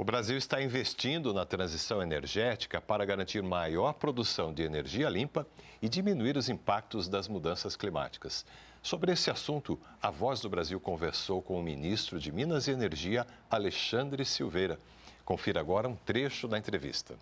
O Brasil está investindo na transição energética para garantir maior produção de energia limpa e diminuir os impactos das mudanças climáticas. Sobre esse assunto, a Voz do Brasil conversou com o ministro de Minas e Energia, Alexandre Silveira. Confira agora um trecho da entrevista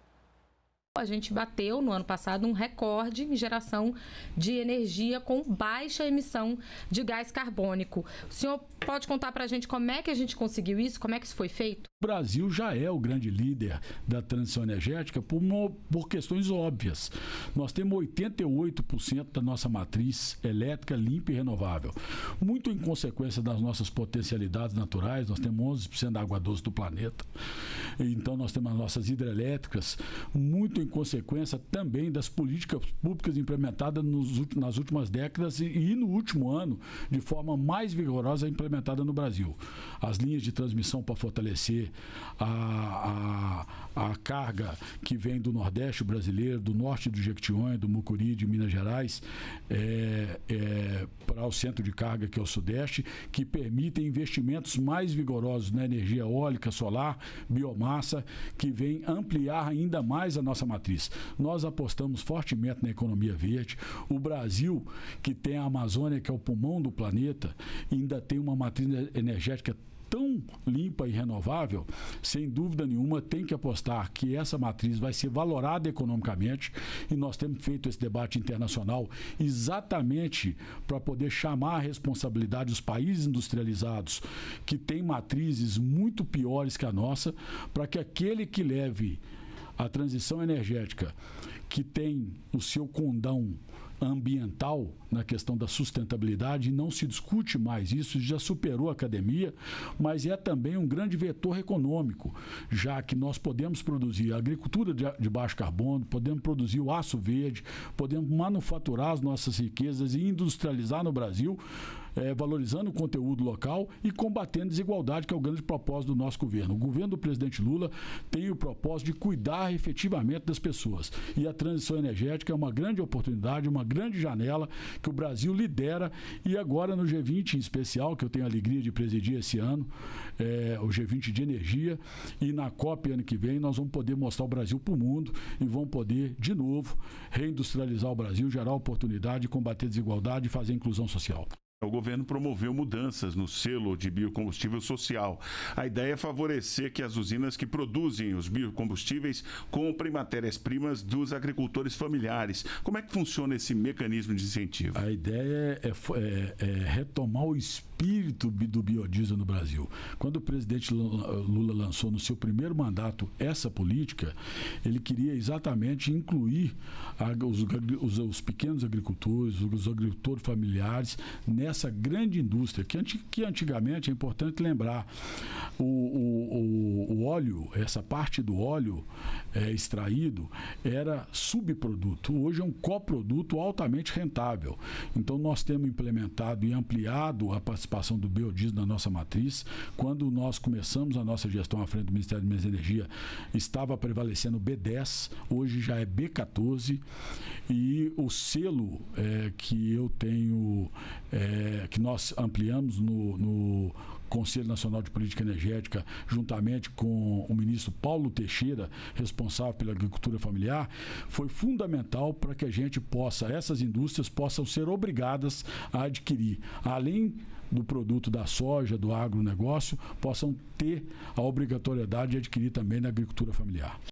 a gente bateu no ano passado um recorde em geração de energia com baixa emissão de gás carbônico. O senhor pode contar para a gente como é que a gente conseguiu isso, como é que isso foi feito? O Brasil já é o grande líder da transição energética por, uma, por questões óbvias. Nós temos 88% da nossa matriz elétrica limpa e renovável. Muito em consequência das nossas potencialidades naturais, nós temos 11% da água doce do planeta. Então nós temos as nossas hidrelétricas, muito em consequência também das políticas públicas implementadas nos, nas últimas décadas e, e no último ano, de forma mais vigorosa implementada no Brasil. As linhas de transmissão para fortalecer a, a, a carga que vem do Nordeste brasileiro, do norte do Jequitinhonha, do Mucuri, de Minas Gerais, é, é ao centro de carga, que é o Sudeste, que permitem investimentos mais vigorosos na energia eólica, solar, biomassa, que vem ampliar ainda mais a nossa matriz. Nós apostamos fortemente na economia verde. O Brasil, que tem a Amazônia, que é o pulmão do planeta, ainda tem uma matriz energética limpa e renovável, sem dúvida nenhuma, tem que apostar que essa matriz vai ser valorada economicamente e nós temos feito esse debate internacional exatamente para poder chamar a responsabilidade dos países industrializados que têm matrizes muito piores que a nossa, para que aquele que leve a transição energética, que tem o seu condão ambiental, na questão da sustentabilidade, não se discute mais isso, já superou a academia, mas é também um grande vetor econômico, já que nós podemos produzir agricultura de baixo carbono, podemos produzir o aço verde, podemos manufaturar as nossas riquezas e industrializar no Brasil, é, valorizando o conteúdo local e combatendo a desigualdade, que é o grande propósito do nosso governo. O governo do presidente Lula tem o propósito de cuidar efetivamente das pessoas. E a transição energética é uma grande oportunidade, uma grande janela que o Brasil lidera e agora no G20 em especial, que eu tenho a alegria de presidir esse ano, é, o G20 de energia, e na COP ano que vem nós vamos poder mostrar o Brasil para o mundo e vamos poder, de novo, reindustrializar o Brasil, gerar oportunidade, combater desigualdade e fazer inclusão social. O governo promoveu mudanças no selo de biocombustível social. A ideia é favorecer que as usinas que produzem os biocombustíveis comprem matérias-primas dos agricultores familiares. Como é que funciona esse mecanismo de incentivo? A ideia é, é, é, é retomar o espírito do biodiesel no Brasil. Quando o presidente Lula lançou no seu primeiro mandato essa política, ele queria exatamente incluir os, os, os pequenos agricultores, os agricultores familiares nessa essa grande indústria, que, que antigamente é importante lembrar, o, o, o óleo, essa parte do óleo é, extraído era subproduto, hoje é um coproduto altamente rentável. Então nós temos implementado e ampliado a participação do biodiesel na nossa matriz. Quando nós começamos a nossa gestão à frente do Ministério de Minas e Energia, estava prevalecendo B10, hoje já é B14 e o selo é, que eu tenho, é, que nós ampliamos no, no Conselho Nacional de Política Energética, juntamente com o ministro Paulo Teixeira, responsável pela agricultura familiar, foi fundamental para que a gente possa, essas indústrias possam ser obrigadas a adquirir, além do produto da soja, do agronegócio, possam ter a obrigatoriedade de adquirir também na agricultura familiar.